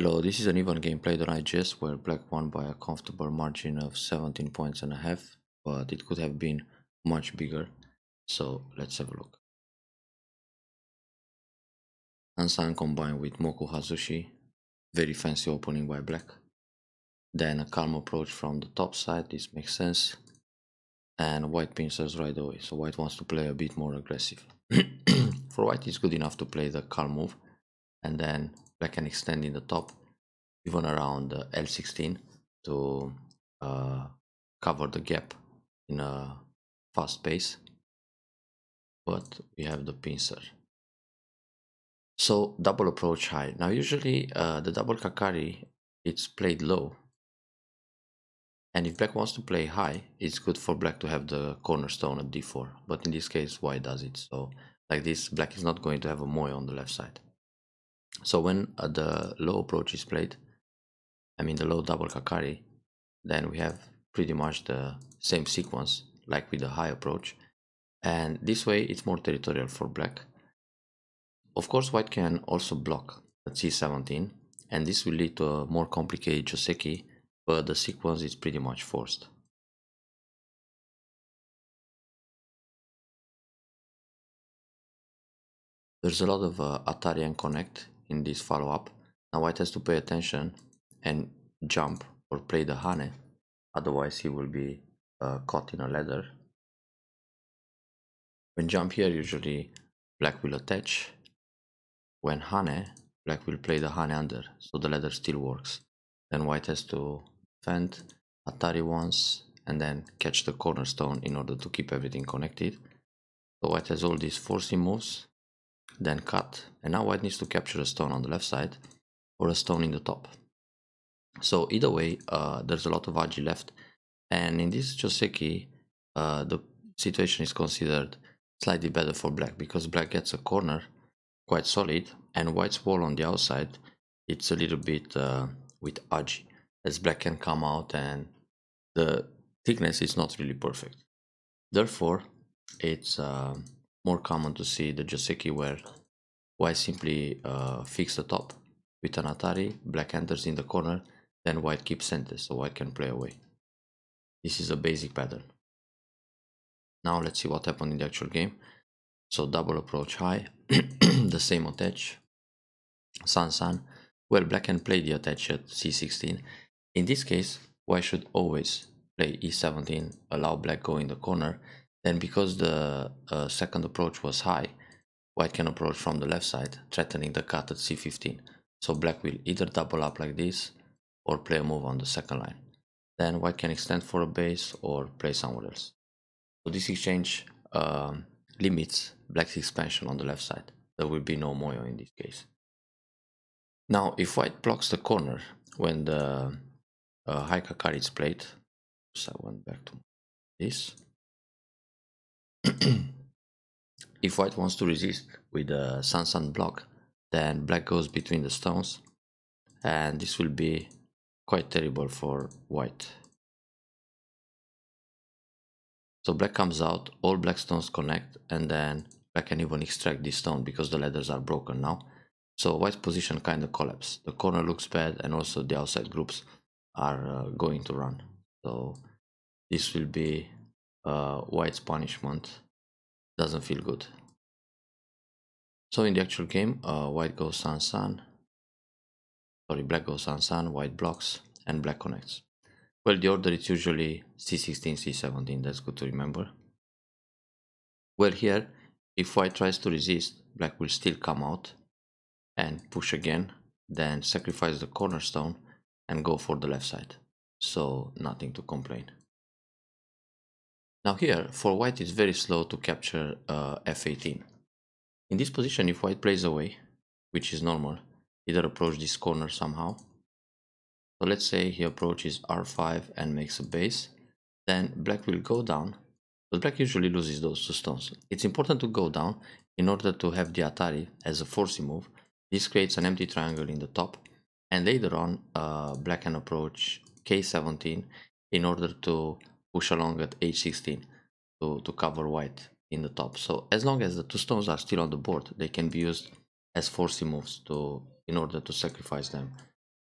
Hello, this is an even game played on IGS where black won by a comfortable margin of 17 points and a half, but it could have been much bigger, so let's have a look. Ansan combined with Moku Hazushi, very fancy opening by black. Then a calm approach from the top side, this makes sense. And white pincers right away, so white wants to play a bit more aggressive. For white it's good enough to play the calm move and then I can extend in the top even around uh, L16 to uh, cover the gap in a fast pace but we have the pincer so double approach high now usually uh, the double kakari it's played low and if black wants to play high it's good for black to have the cornerstone at d4 but in this case why does it so like this black is not going to have a moy on the left side so when uh, the low approach is played, I mean the low double Kakari, then we have pretty much the same sequence like with the high approach. And this way it's more territorial for black. Of course, white can also block at c17, and this will lead to a more complicated joseki, but the sequence is pretty much forced. There's a lot of uh, Atari and Connect in this follow-up. Now White has to pay attention and jump or play the hane. otherwise he will be uh, caught in a ladder. When jump here, usually black will attach. When hane, black will play the hane under, so the ladder still works. Then white has to fend, Atari once and then catch the cornerstone in order to keep everything connected. So white has all these forcing moves then cut. And now white needs to capture a stone on the left side or a stone in the top. So either way, uh, there's a lot of agi left. And in this Joseki, uh, the situation is considered slightly better for black because black gets a corner quite solid and white's wall on the outside, it's a little bit uh, with agi, as black can come out and the thickness is not really perfect. Therefore, it's... Uh, more common to see the Joseki where white simply uh, fix the top with an Atari, black enters in the corner, then white keeps center so white can play away. This is a basic pattern. Now let's see what happened in the actual game. So double approach high, the same attach, San San, Well, black can play the attach at c16. In this case, white should always play e17, allow black go in the corner, and because the uh, second approach was high, white can approach from the left side, threatening the cut at c15. So black will either double up like this or play a move on the second line. Then white can extend for a base or play somewhere else. So this exchange um, limits black's expansion on the left side. There will be no moyo in this case. Now, if white blocks the corner when the uh, high kakari is played, so I went back to this. if white wants to resist with the sun sun block, then black goes between the stones and this will be quite terrible for white. So black comes out, all black stones connect and then black can even extract this stone because the ladders are broken now. So white's position kind of collapses. The corner looks bad and also the outside groups are uh, going to run. So this will be uh, White's punishment doesn't feel good. So in the actual game, uh, White goes san san. sorry, Black goes san san. White blocks, and Black connects. Well, the order is usually C16, C17, that's good to remember. Well, here, if White tries to resist, Black will still come out and push again, then sacrifice the cornerstone and go for the left side. So, nothing to complain. Now here, for white it's very slow to capture uh, f18. In this position, if white plays away, which is normal, either approach this corner somehow. So let's say he approaches r5 and makes a base, then black will go down, but black usually loses those two stones. It's important to go down in order to have the Atari as a forcing move. This creates an empty triangle in the top, and later on, uh, black can approach k17 in order to push along at h16 to, to cover white in the top. So as long as the two stones are still on the board, they can be used as forcing moves to in order to sacrifice them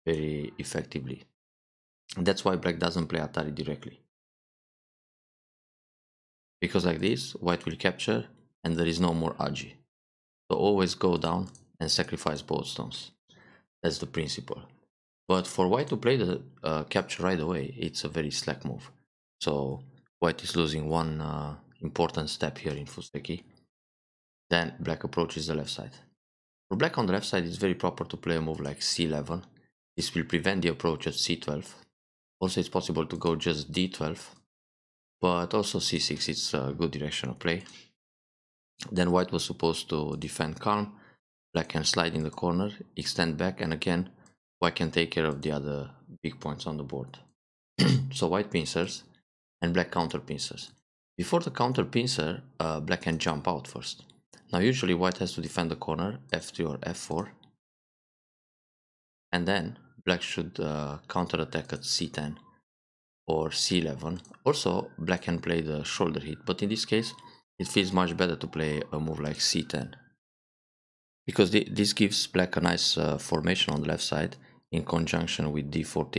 very effectively. And that's why black doesn't play Atari directly. Because like this, white will capture and there is no more Aji. So always go down and sacrifice both stones. That's the principle. But for white to play the uh, capture right away, it's a very slack move. So white is losing one uh, important step here in Fuseki. Then black approaches the left side. For black on the left side, it's very proper to play a move like c11. This will prevent the approach at c12. Also, it's possible to go just d12, but also c6, it's a good direction of play. Then white was supposed to defend calm, black can slide in the corner, extend back, and again, white can take care of the other big points on the board. so white pincers, and black counter pincers. Before the counter pincer, uh, black can jump out first. Now usually white has to defend the corner, f3 or f4. And then black should uh, counter attack at c10 or c11. Also, black can play the shoulder hit, but in this case, it feels much better to play a move like c10. Because th this gives black a nice uh, formation on the left side in conjunction with d14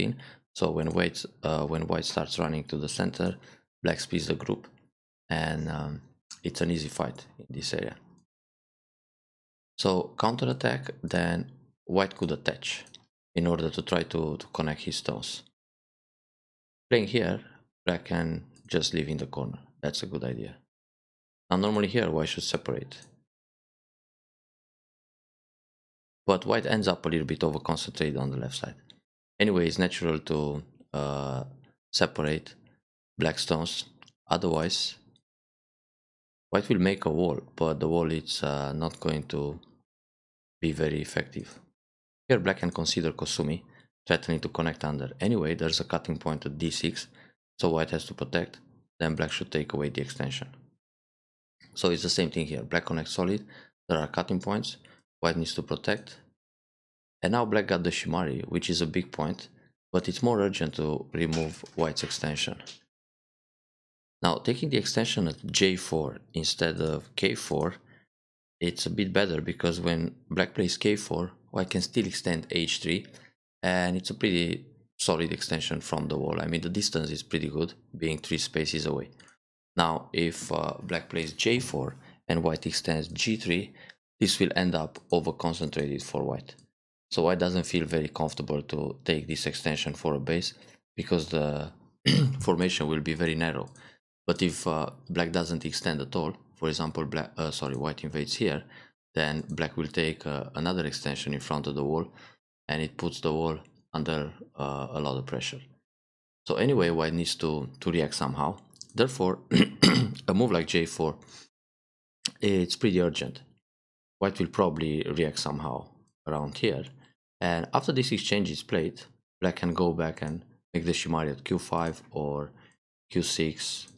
so when white, uh, when white starts running to the center, black splits the group and um, it's an easy fight in this area. So counterattack, then white could attach in order to try to, to connect his stones. Playing here, black can just leave in the corner. That's a good idea. Now normally here white should separate. But white ends up a little bit over concentrated on the left side anyway, it's natural to uh, separate black stones. Otherwise, white will make a wall, but the wall is uh, not going to be very effective. Here, black can consider Kosumi, threatening to connect under. Anyway, there's a cutting point at d6, so white has to protect, then black should take away the extension. So it's the same thing here. Black connects solid, there are cutting points, white needs to protect, and now black got the Shimari, which is a big point, but it's more urgent to remove white's extension. Now, taking the extension at j4 instead of k4, it's a bit better because when black plays k4, white can still extend h3, and it's a pretty solid extension from the wall. I mean, the distance is pretty good, being three spaces away. Now, if uh, black plays j4 and white extends g3, this will end up overconcentrated for white. So I doesn't feel very comfortable to take this extension for a base because the formation will be very narrow. But if uh, black doesn't extend at all, for example, black, uh, sorry, white invades here, then black will take uh, another extension in front of the wall and it puts the wall under uh, a lot of pressure. So anyway, white needs to, to react somehow. Therefore, a move like j4, it's pretty urgent. White will probably react somehow around here and after this exchange is played, black can go back and make the shimari at q5 or q6,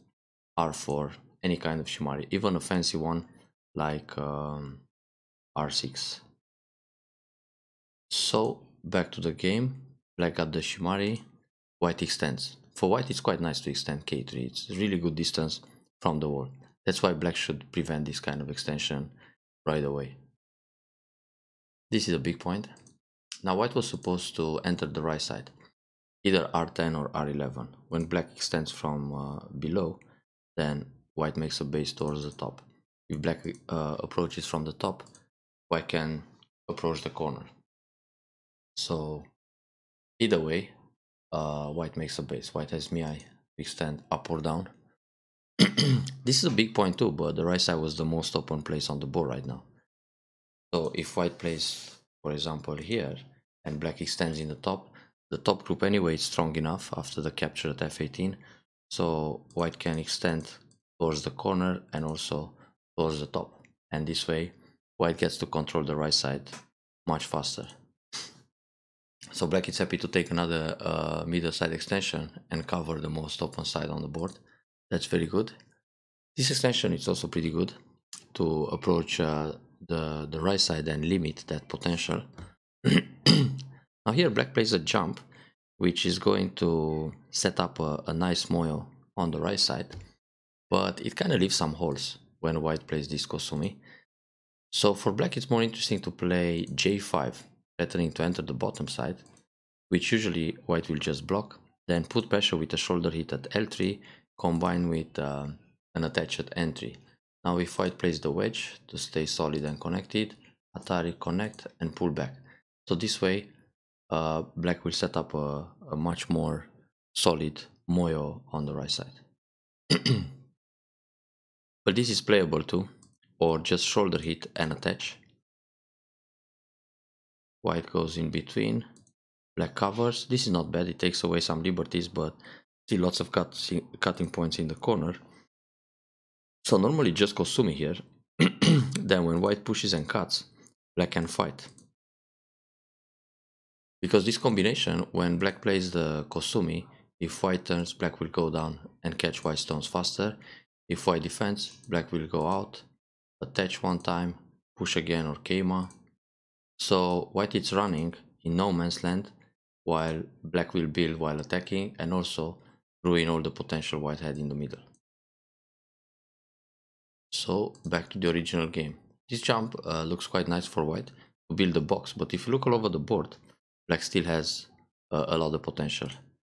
r4, any kind of shimari, even a fancy one like um, r6. So back to the game, black got the shimari, white extends. For white it's quite nice to extend k3, it's really good distance from the wall. That's why black should prevent this kind of extension right away. This is a big point. Now white was supposed to enter the right side, either r10 or r11. When black extends from uh, below, then white makes a base towards the top. If black uh, approaches from the top, white can approach the corner. So either way, uh, white makes a base. White has mi extend up or down. this is a big point too, but the right side was the most open place on the board right now. So if white plays, for example, here, and black extends in the top. The top group anyway is strong enough after the capture at f18, so white can extend towards the corner and also towards the top. And this way, white gets to control the right side much faster. So black is happy to take another uh, middle side extension and cover the most open side on the board. That's very good. This extension is also pretty good to approach uh, the, the right side and limit that potential. now here black plays a jump, which is going to set up a, a nice moyo on the right side, but it kind of leaves some holes when white plays this Kosumi. So for black it's more interesting to play j5, threatening to enter the bottom side, which usually white will just block, then put pressure with a shoulder hit at L3, combined with uh, an attached entry. Now if white plays the wedge to stay solid and connected, Atari connect and pull back. So this way, uh, black will set up a, a much more solid Moyo on the right side. but this is playable too, or just shoulder hit and attach. White goes in between, black covers. This is not bad, it takes away some liberties, but still lots of cut, cutting points in the corner. So normally just Kosumi here, then when white pushes and cuts, black can fight. Because this combination, when black plays the Kosumi, if white turns, black will go down and catch white stones faster. If white defends, black will go out, attach one time, push again or keima. So white is running in no man's land while black will build while attacking and also ruin all the potential white had in the middle. So back to the original game. This jump uh, looks quite nice for white to build a box, but if you look all over the board, black still has a lot of potential.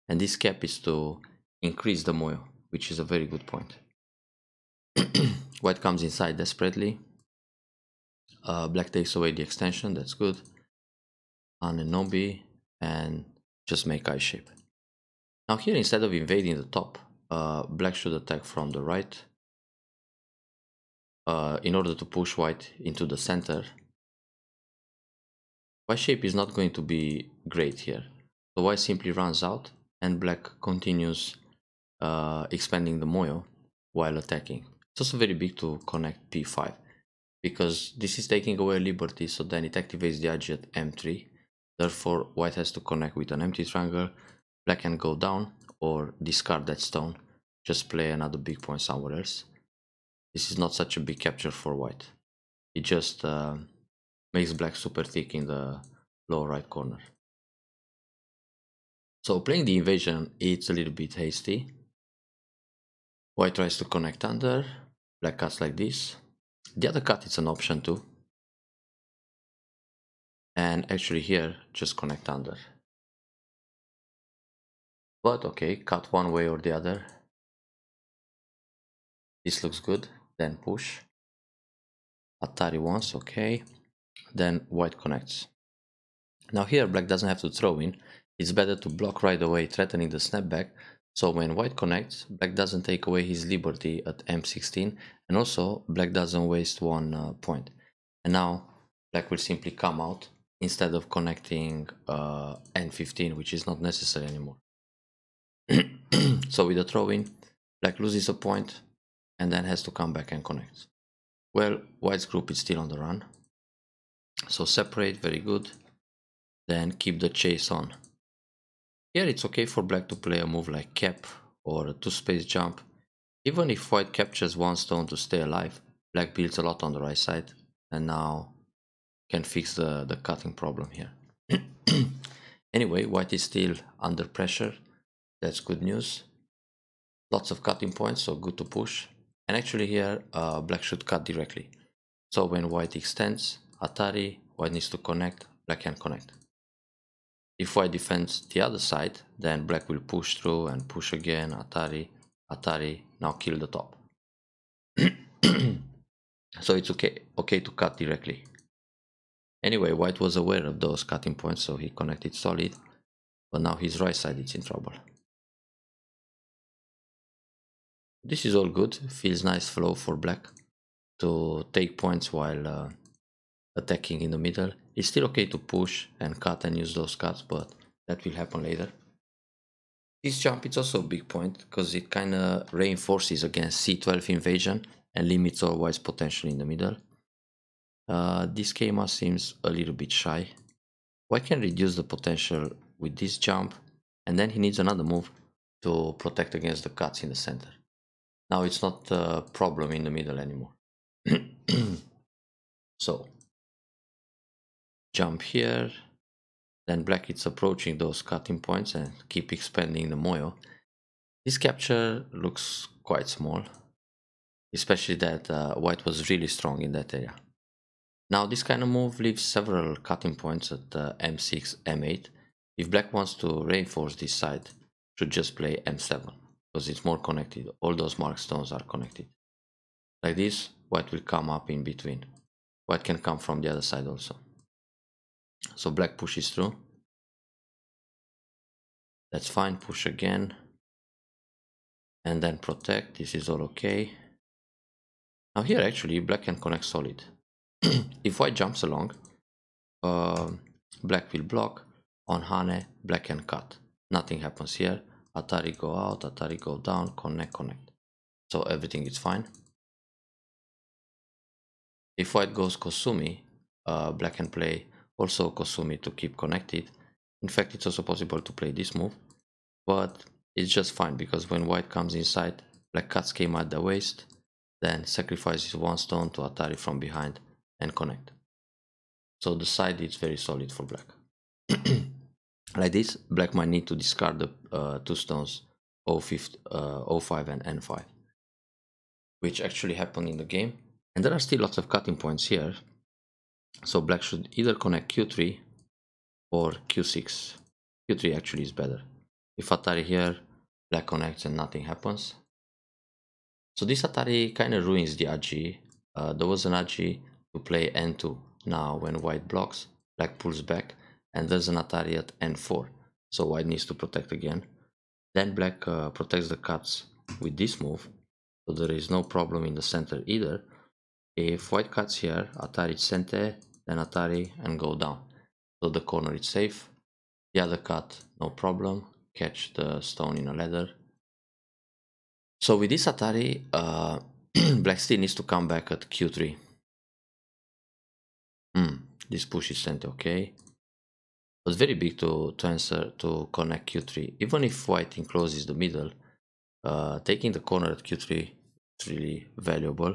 And this cap is to increase the moyo, which is a very good point. White comes inside desperately. Uh, black takes away the extension, that's good. Ananobi and just make eye shape. Now here, instead of invading the top, uh, black should attack from the right. Uh, in order to push white into the center White shape is not going to be great here. The white simply runs out and black continues uh, expanding the moyo while attacking. It's also very big to connect p5 because this is taking away liberty so then it activates the edge at m3. Therefore white has to connect with an empty triangle. Black can go down or discard that stone. Just play another big point somewhere else. This is not such a big capture for white. It just... Uh, makes black super thick in the lower right corner. So playing the invasion it's a little bit hasty. White tries to connect under, black cuts like this. The other cut is an option too. And actually here, just connect under. But okay, cut one way or the other. This looks good, then push. Atari once, okay then white connects. Now here black doesn't have to throw in, it's better to block right away threatening the snapback so when white connects, black doesn't take away his liberty at m16 and also black doesn't waste one uh, point. And now black will simply come out instead of connecting uh, n15 which is not necessary anymore. so with a throw-in, black loses a point and then has to come back and connect. Well, white's group is still on the run so separate, very good. Then keep the chase on. Here it's okay for black to play a move like cap or a two space jump. Even if white captures one stone to stay alive, black builds a lot on the right side and now can fix the, the cutting problem here. anyway, white is still under pressure. That's good news. Lots of cutting points, so good to push. And actually here, uh, black should cut directly. So when white extends, Atari, white needs to connect, black can connect. If white defends the other side, then black will push through and push again, Atari, Atari, now kill the top. so it's okay, okay to cut directly. Anyway, white was aware of those cutting points, so he connected solid, but now his right side is in trouble. This is all good, feels nice flow for black to take points while uh, attacking in the middle. It's still okay to push and cut and use those cuts, but that will happen later. This jump is also a big point because it kind of reinforces against c12 invasion and limits our white's potential in the middle. Uh, this Kama seems a little bit shy. White can reduce the potential with this jump and then he needs another move to protect against the cuts in the center. Now it's not a problem in the middle anymore. so jump here then black is approaching those cutting points and keep expanding the moyo this capture looks quite small especially that uh, white was really strong in that area now this kind of move leaves several cutting points at uh, m6 m8 if black wants to reinforce this side should just play m7 because it's more connected all those mark stones are connected like this white will come up in between white can come from the other side also so black pushes through. That's fine, push again. And then protect, this is all okay. Now here actually black can connect solid. if white jumps along, uh, black will block. On Hane, black can cut. Nothing happens here. Atari go out, Atari go down, connect, connect. So everything is fine. If white goes Kosumi, uh, black can play also Kosumi to keep connected. In fact, it's also possible to play this move, but it's just fine because when white comes inside, black cuts came at the waist, then sacrifices one stone to Atari from behind and connect. So the side is very solid for black. like this, black might need to discard the uh, two stones O5, uh, O5 and N5, which actually happened in the game. And there are still lots of cutting points here, so black should either connect Q3 or Q6. Q3 actually is better. If Atari here, black connects and nothing happens. So this Atari kind of ruins the AG. Uh, there was an AG to play N2. Now when white blocks, black pulls back and there's an Atari at N4. So white needs to protect again. Then black uh, protects the cuts with this move. So there is no problem in the center either if white cuts here atari sente then atari and go down so the corner is safe the other cut no problem catch the stone in a ladder so with this atari uh, black steel needs to come back at q3 hmm, this push is sent okay It's very big to, to answer to connect q3 even if white encloses the middle uh, taking the corner at q3 is really valuable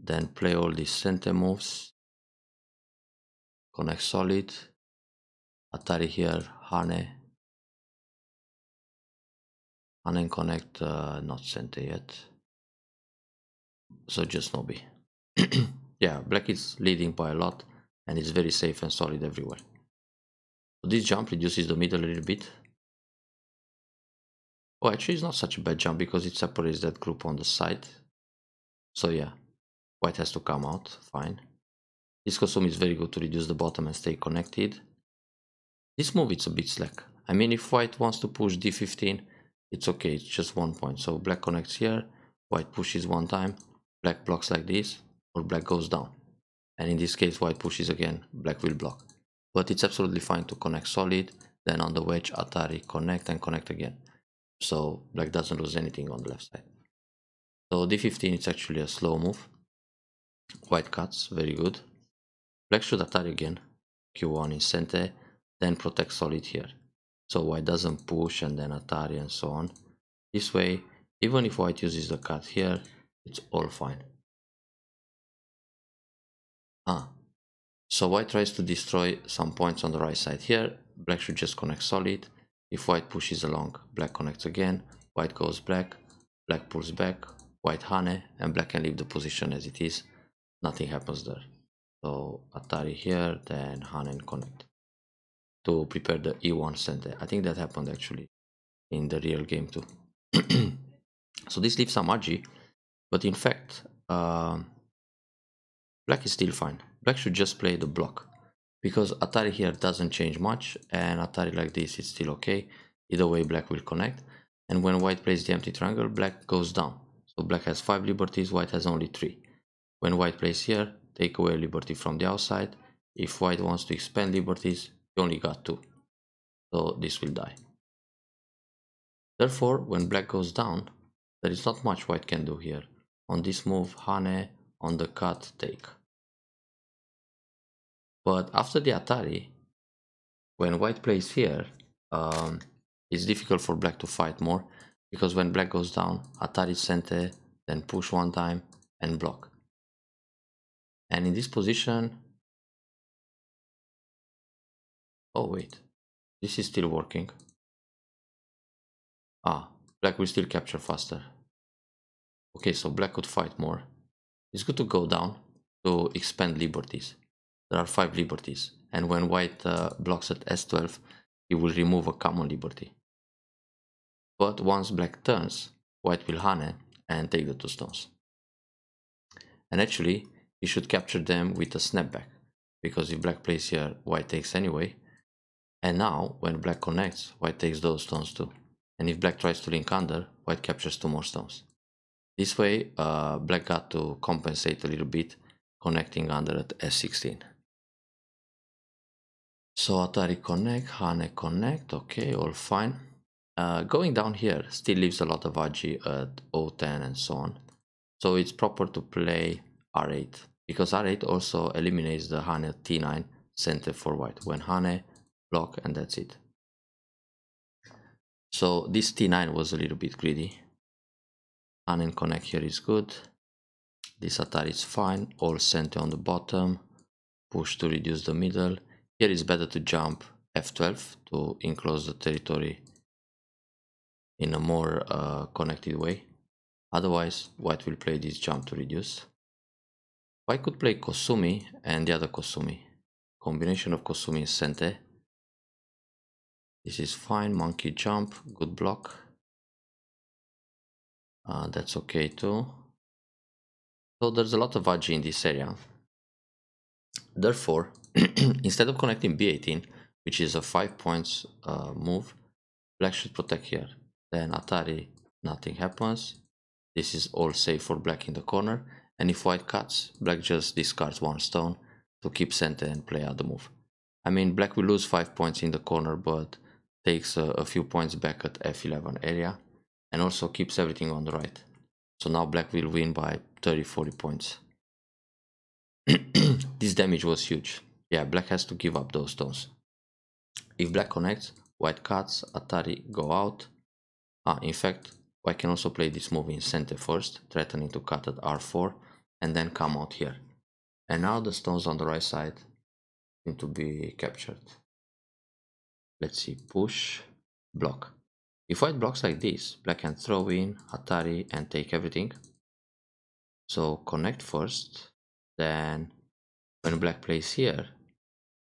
then play all these center moves. Connect solid. Atari here, Hane. Hane connect, uh, not center yet. So just Nobi. yeah, black is leading by a lot and it's very safe and solid everywhere. So this jump reduces the middle a little bit. Oh, actually it's not such a bad jump because it separates that group on the side. So yeah, White has to come out, fine. This costume is very good to reduce the bottom and stay connected. This move it's a bit slack. I mean if white wants to push d15, it's okay, it's just one point. So black connects here, white pushes one time, black blocks like this, or black goes down. And in this case white pushes again, black will block. But it's absolutely fine to connect solid, then on the wedge Atari connect and connect again. So black doesn't lose anything on the left side. So d15 is actually a slow move White cuts, very good. Black should attack again. Q1 in center, then protect solid here. So white doesn't push and then Atari and so on. This way, even if white uses the cut here, it's all fine. Ah, so white tries to destroy some points on the right side here. Black should just connect solid. If white pushes along, black connects again. White goes black, black pulls back, white honey, and black can leave the position as it is nothing happens there so atari here then hanan connect to prepare the e1 center i think that happened actually in the real game too so this leaves some agi but in fact uh, black is still fine black should just play the block because atari here doesn't change much and atari like this is still okay either way black will connect and when white plays the empty triangle black goes down so black has five liberties white has only three when white plays here, take away liberty from the outside. If white wants to expand liberties, he only got two. So this will die. Therefore, when black goes down, there is not much white can do here. On this move, Hane on the cut take. But after the Atari, when white plays here, um, it's difficult for black to fight more because when black goes down, Atari Sente, then push one time and block and in this position oh wait this is still working ah black will still capture faster okay so black could fight more it's good to go down to expand liberties there are five liberties and when white uh, blocks at s12 he will remove a common liberty but once black turns white will hane and take the two stones and actually you should capture them with a snapback because if black plays here white takes anyway and now when black connects white takes those stones too and if black tries to link under white captures two more stones this way uh, black got to compensate a little bit connecting under at s16 so Atari connect, Hane connect, okay, all fine. Uh, going down here still leaves a lot of agi at 010 and so on. So it's proper to play r8 because r8 also eliminates the Hane t9 center for white when Hane block and that's it so this t9 was a little bit greedy Hanen connect here is good this attack is fine all center on the bottom push to reduce the middle here it's better to jump f12 to enclose the territory in a more uh, connected way otherwise white will play this jump to reduce I could play Kosumi and the other Kosumi. Combination of Kosumi and Sente. This is fine, monkey jump, good block. Uh, that's okay too. So there's a lot of Aji in this area. Therefore, instead of connecting B18, which is a 5 points uh, move, black should protect here. Then Atari, nothing happens. This is all safe for black in the corner and if white cuts, black just discards one stone to keep center and play out the move. I mean, black will lose 5 points in the corner, but takes a, a few points back at f11 area, and also keeps everything on the right. So now black will win by 30-40 points. this damage was huge. Yeah, black has to give up those stones. If black connects, white cuts, Atari go out. Ah, in fact, white can also play this move in center first, threatening to cut at r4 and then come out here and now the stones on the right side need to be captured let's see push block if white blocks like this black can throw in atari and take everything so connect first then when black plays here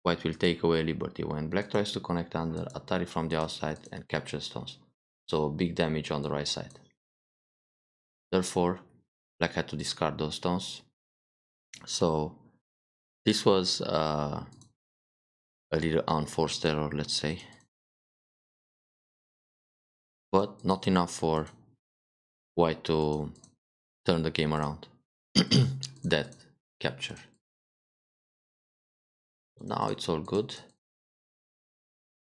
white will take away liberty when black tries to connect under atari from the outside and capture stones so big damage on the right side therefore black had to discard those stones so this was uh, a little unforced error let's say but not enough for white to turn the game around that capture now it's all good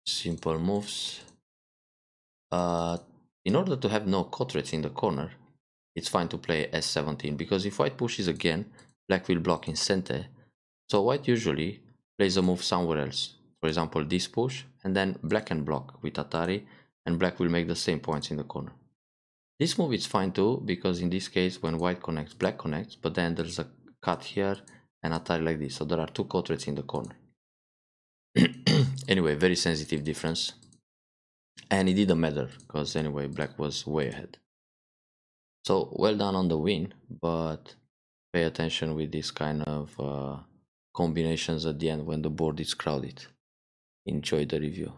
simple moves uh, in order to have no cotrettes in the corner it's fine to play s17 because if white pushes again, black will block in center. So white usually plays a move somewhere else. For example, this push and then black can block with Atari and black will make the same points in the corner. This move is fine too because in this case when white connects, black connects, but then there's a cut here and Atari like this. So there are two quadrats in the corner. anyway, very sensitive difference. And it didn't matter because anyway, black was way ahead. So well done on the win, but pay attention with this kind of uh, combinations at the end when the board is crowded. Enjoy the review.